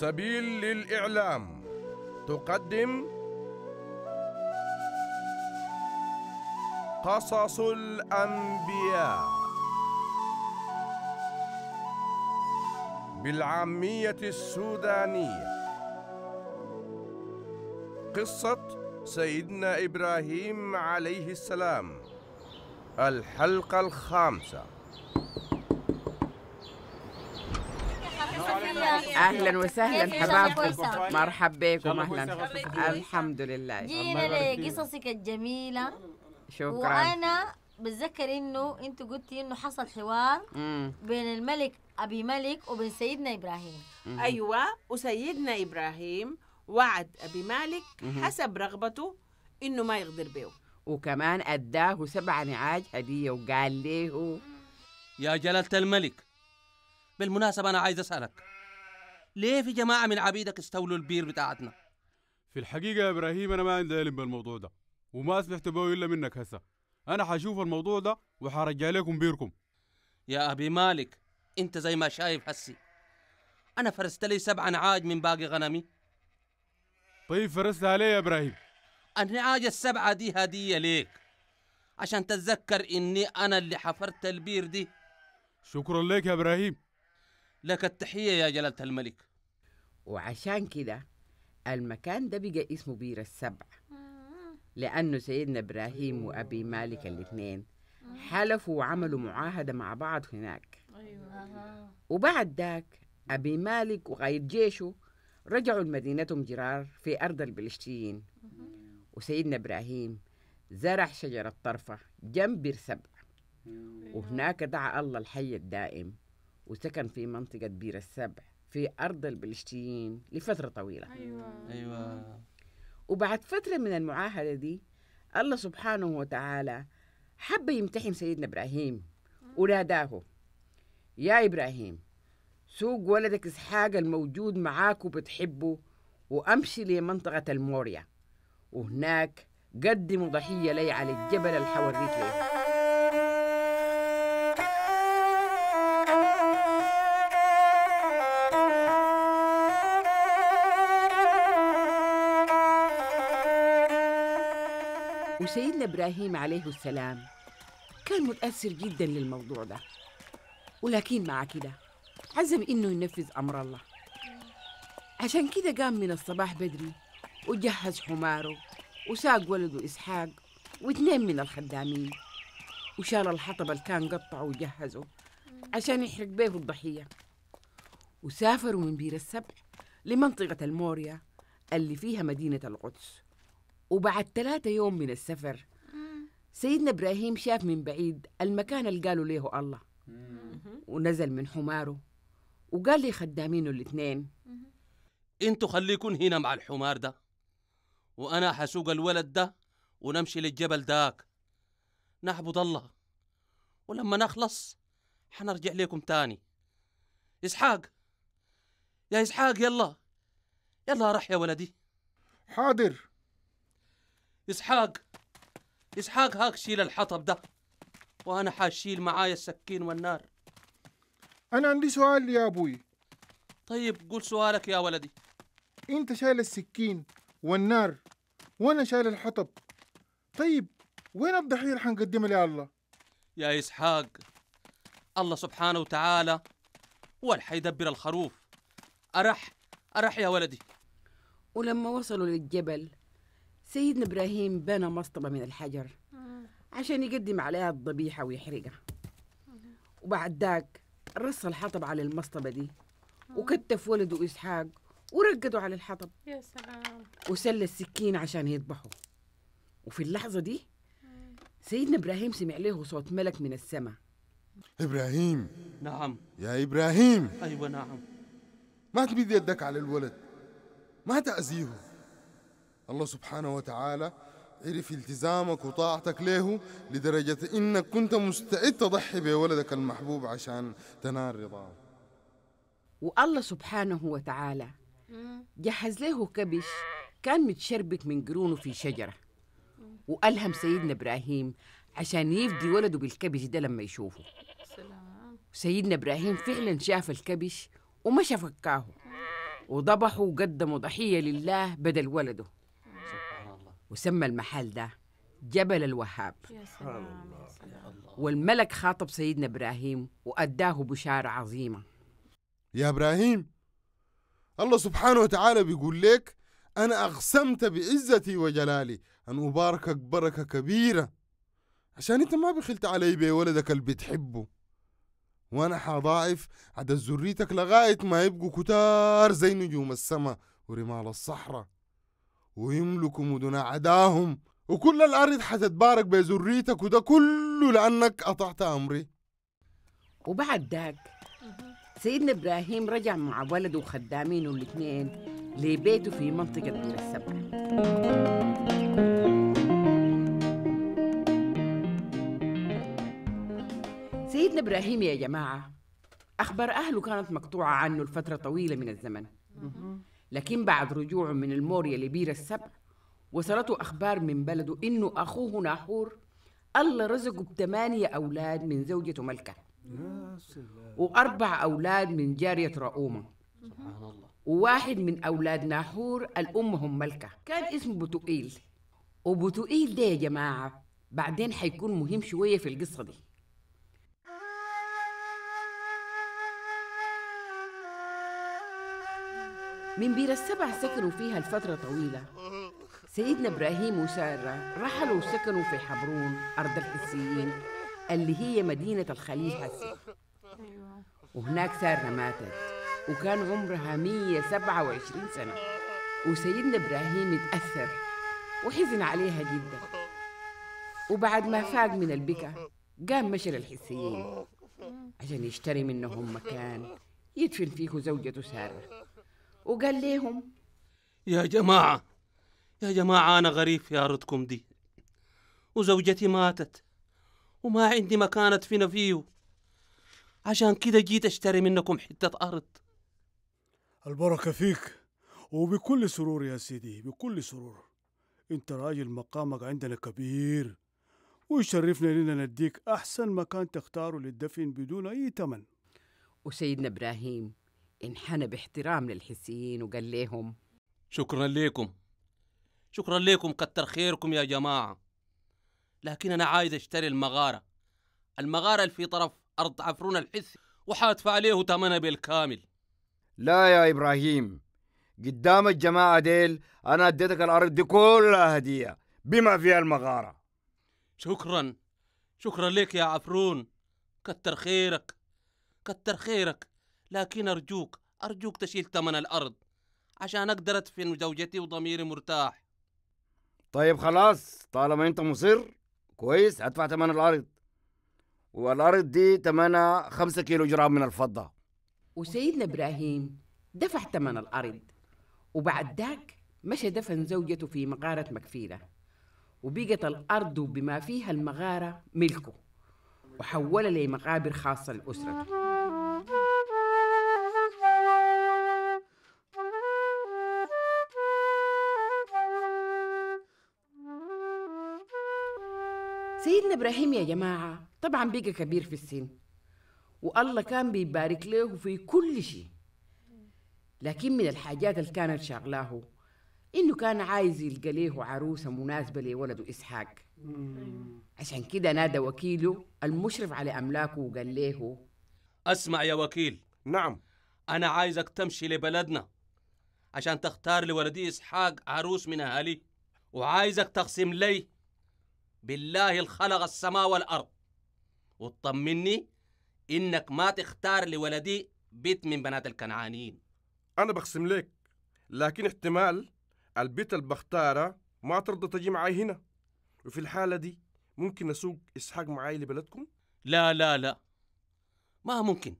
سبيل للإعلام تقدم قصص الأنبياء بالعامية السودانية قصة سيدنا إبراهيم عليه السلام الحلقة الخامسة اهلا وسهلا حبابكم مرحب بكم اهلا الحمد لله جينا لقصصك الجميله شكرا وانا بتذكر انه انت قلتي انه حصل حوار بين الملك ابي ملك وبين سيدنا ابراهيم ايوه وسيدنا ابراهيم وعد ابي مالك حسب رغبته انه ما يغدر به وكمان اداه سبع نعاج هديه وقال له يا جلاله الملك بالمناسبة أنا عايز أسألك ليه في جماعة من عبيدك استولوا البير بتاعتنا؟ في الحقيقة يا إبراهيم أنا ما عندي علم بالموضوع ده وما سمعت به إلا منك هسه أنا حشوف الموضوع ده وحرجع لكم بيركم يا أبي مالك أنت زي ما شايف هسي أنا فرست لي سبع نعاج من باقي غنمي طيب فرستها علي يا إبراهيم النعاج السبعة دي هدية ليك عشان تتذكر إني أنا اللي حفرت البير دي شكرا لك يا إبراهيم لك التحية يا جلالة الملك وعشان كده المكان ده بقى اسمه بير السبع لأنه سيدنا إبراهيم وأبي مالك الاثنين حلفوا وعملوا معاهدة مع بعض هناك وبعد ذاك أبي مالك وغير جيشه رجعوا لمدينتهم جرار في أرض البلشتيين وسيدنا إبراهيم زرع شجرة طرفة جنب بير سبع وهناك دعا الله الحي الدائم وسكن في منطقة بير السبع في أرض البلشتيين لفترة طويلة أيوة أيوة وبعد فترة من المعاهدة دي الله سبحانه وتعالى حب يمتحن سيدنا إبراهيم آه. وناداه يا إبراهيم سوق ولدك إسحاق الموجود معاك وبتحبه وأمشي لمنطقة الموريا وهناك قدموا ضحية لي على الجبل الحوريك ليه وسيدنا إبراهيم عليه السلام كان متأثر جدا للموضوع ده ولكن مع كده عزم إنه ينفذ أمر الله عشان كده قام من الصباح بدري وجهز حماره وساق ولده إسحاق واتنين من الخدامين وشال الحطب اللي كان قطعه وجهزه عشان يحرق بيه الضحية وسافروا من بير السبع لمنطقة الموريا اللي فيها مدينة القدس وبعد ثلاثة يوم من السفر سيدنا إبراهيم شاف من بعيد المكان اللي قالوا له الله ونزل من حماره وقال لي خدامينه الاثنين انتوا خليكن هنا مع الحمار ده وأنا حسوق الولد ده ونمشي للجبل داك نعبد الله ولما نخلص حنرجع لكم تاني إسحاق يا إسحاق يلا يلا رح يا ولدي حاضر إسحاق إسحاق هاك شيل الحطب ده وأنا حاشيل معايا السكين والنار أنا عندي سؤال يا أبوي طيب قول سؤالك يا ولدي أنت شايل السكين والنار وأنا شايل الحطب طيب وين الضحية اللي حنقدمها لله؟ الله؟ يا إسحاق الله سبحانه وتعالى هو اللي حيدبر الخروف أرح أرح يا ولدي ولما وصلوا للجبل سيدنا إبراهيم بنى مصطبة من الحجر عشان يقدم عليها الضبيحة ويحرقها وبعد ذاك رص الحطب على المصطبة دي وكتف ولده إسحاق ورقدوا على الحطب يا سلام وسل السكين عشان يذبحوا وفي اللحظة دي سيدنا إبراهيم سمع له صوت ملك من السماء إبراهيم نعم يا إبراهيم أيوة نعم ما تمد يدك على الولد ما تأذيه الله سبحانه وتعالى عرف التزامك وطاعتك له لدرجة إنك كنت مستعد تضحي بولدك المحبوب عشان تنال رضاه والله سبحانه وتعالى جهز له كبش كان متشربك من قرونه في شجرة وألهم سيدنا إبراهيم عشان يفدي ولده بالكبش ده لما يشوفه سيدنا إبراهيم فعلا شاف الكبش ومشى شفكاه وذبحه وقدمه ضحية لله بدل ولده وسمى المحل ده جبل الوهاب يا سلام والملك خاطب سيدنا إبراهيم وأداه بشارة عظيمة يا إبراهيم الله سبحانه وتعالى بيقول لك أنا أقسمت بعزتي وجلالي أن أباركك بركة كبيرة عشان أنت ما بخلت علي بولدك اللي بتحبه وأنا حضاعف عدد ذريتك لغاية ما يبقوا كتار زي نجوم السماء ورمال الصحراء ويملكوا مدن عداهم وكل الأرض حتتبارك بذريتك وده كله لأنك قطعت أمري وبعد ذاك سيدنا إبراهيم رجع مع ولده وخدامينه الاثنين لبيته في منطقة دير السبع سيدنا إبراهيم يا جماعة أخبر أهله كانت مقطوعة عنه لفترة طويلة من الزمن لكن بعد رجوعه من الموريا لبير السبع وصلته أخبار من بلده إنه أخوه ناحور الله رزقه بثمانية أولاد من زوجته ملكة وأربع أولاد من جارية رؤومة سبحان الله وواحد من أولاد ناحور الأم هم ملكة كان اسمه بتوئيل وبتوئيل ده يا جماعة بعدين حيكون مهم شوية في القصة دي من بير السبع سكنوا فيها لفترة طويلة سيدنا إبراهيم وسارة رحلوا وسكنوا في حبرون أرض الحسيين اللي هي مدينة الخليل حسي وهناك سارة ماتت وكان عمرها 127 سنة وسيدنا إبراهيم اتأثر وحزن عليها جدا وبعد ما فاق من البكا قام مشى للحسيين عشان يشتري منهم مكان يدفن فيه زوجته سارة وقال ليهم يا جماعة يا جماعة أنا غريب في أرضكم دي وزوجتي ماتت وما عندي مكانة في فيه عشان كده جيت أشتري منكم حتة أرض البركة فيك وبكل سرور يا سيدي بكل سرور انت راجل مقامك عندنا كبير ويشرفنا لنا نديك أحسن مكان تختاره للدفن بدون أي تمن وسيدنا إبراهيم انحنى باحترام للحسيين وقال لهم شكرا لكم شكرا لكم كتر خيركم يا جماعة لكن أنا عايز أشتري المغارة المغارة اللي في طرف أرض عفرون الحسي وحادفع عليه ثمنها بالكامل لا يا إبراهيم قدام الجماعة ديل أنا أديتك الأرض دي كلها هدية بما فيها المغارة شكرا شكرا لك يا عفرون كتر خيرك كتر خيرك لكن أرجوك أرجوك تشيل ثمن الأرض عشان أقدر أدفن زوجتي وضميري مرتاح طيب خلاص طالما أنت مصر كويس هدفع ثمن الأرض والأرض دي ثمنها خمسة كيلو جرام من الفضة وسيدنا إبراهيم دفع ثمن الأرض وبعد ذاك مشى دفن زوجته في مغارة مكفيرة وبقت الأرض بما فيها المغارة ملكه وحولها لمقابر خاصة لأسرته سيدنا إبراهيم يا جماعة طبعا بقى كبير في السن والله كان بيبارك له في كل شيء لكن من الحاجات اللي كانت شغلاه إنه كان عايز يلقى له عروسة مناسبة لولده إسحاق عشان كده نادى وكيله المشرف على أملاكه وقال له أسمع يا وكيل نعم أنا عايزك تمشي لبلدنا عشان تختار لولدي إسحاق عروس من اهلي وعايزك تقسم لي بالله الخلق السماء والأرض وطمني إنك ما تختار لولدي بيت من بنات الكنعانيين أنا بقسم لك لكن احتمال البيت البختارة ما ترضى تجي معاي هنا وفي الحالة دي ممكن أسوق إسحاق معاي لبلدكم؟ لا لا لا ما ممكن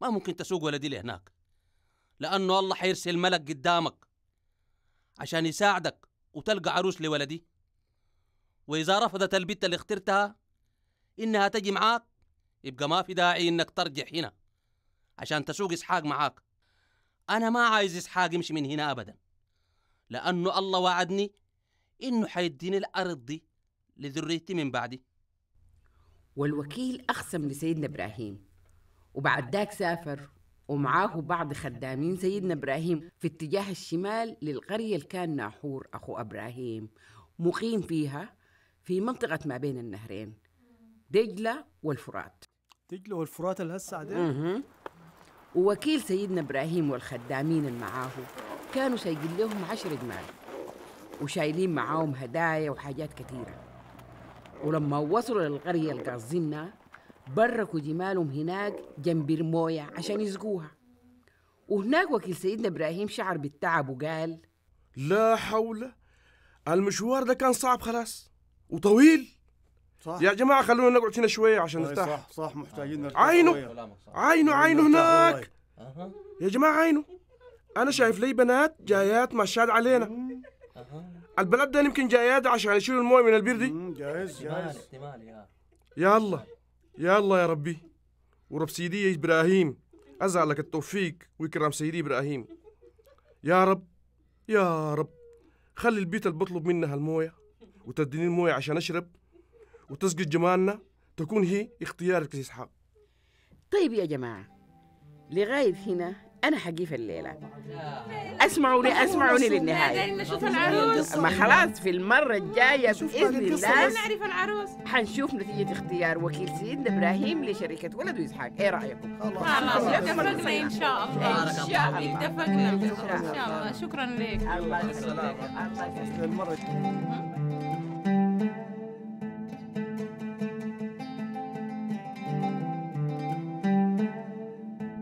ما ممكن تسوق ولدي لهناك لأنه الله حيرسل ملك قدامك عشان يساعدك وتلقى عروس لولدي وإذا رفضت البت اللي اخترتها إنها تجي معاك يبقى ما في داعي إنك ترجع هنا عشان تسوق إسحاق معاك أنا ما عايز إسحاق يمشي من هنا أبدا لأنه الله وعدني إنه حيديني الأرض دي لذريتي من بعدي والوكيل أقسم لسيدنا إبراهيم وبعد ذاك سافر ومعاه بعض خدامين سيدنا إبراهيم في اتجاه الشمال للقرية اللي كان ناحور أخو إبراهيم مقيم فيها في منطقة ما بين النهرين دجلة والفرات دجلة والفرات اللي هسه عادين ووكيل سيدنا إبراهيم والخدامين اللي معاه كانوا سايقين لهم عشر جمال وشايلين معاهم هدايا وحاجات كثيرة ولما وصلوا للقرية اللي بركوا جمالهم هناك جنب الموية عشان يسقوها وهناك وكيل سيدنا إبراهيم شعر بالتعب وقال لا حول المشوار ده كان صعب خلاص وطويل صح يا جماعه خلونا نقعد هنا شويه عشان نرتاح صح صح محتاجين نرتاح عينه عينه عينه هناك يا جماعه عينه انا شايف لي بنات جايات مشاد علينا البلد ده يمكن جايات عشان يشيلوا المويه من البير دي جاهز جاهز احتمال يا يلا يلا يا ربي ورب سيدي ابراهيم ازعلك التوفيق ويكرم سيدي ابراهيم يا رب يا رب خلي البيت اللي بطلب منها المويه وتديني المويه عشان اشرب وتسقط جمالنا تكون هي اختيارك يا اسحاق طيب يا جماعه لغايه هنا انا حقيف الليله اسمعوني اسمعوني للنهايه ما خلاص في المره الجايه باذن الله نعرف العروس حنشوف نتيجه اختيار وكيل سيدنا ابراهيم لشركه ولد اسحاق ايه رايكم خلاص اتفقنا ان شاء الله ان شاء الله اتفقنا ان شاء الله شكرا لك الله يسلمك الله يسلمك